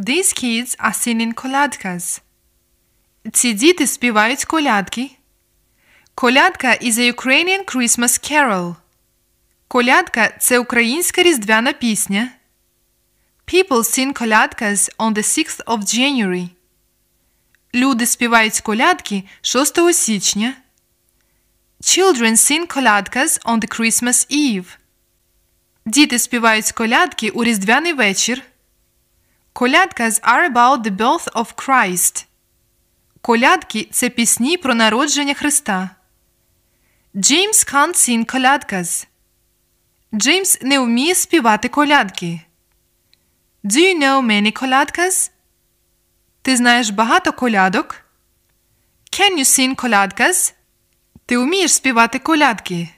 These kids are singing колядкас. Ці діти співають колядки. Колядка is a Ukrainian Christmas carol. Колядка це українська різдвяна пісня. People sing колядкас on the 6th of January. Люди співають колядки 6 січня. Children sing колядкас on the Christmas Eve. Діти співають колядки у різдвяний вечір. Колядка are about the birth of Christ. Колядки це пісні про народження Христа. James can't sing колядкас. Джеймс не вміє співати колядки. Do you know many колядкас? Ти знаєш багато колядок? Can you sing колядкас? Ти вмієш співати колядки?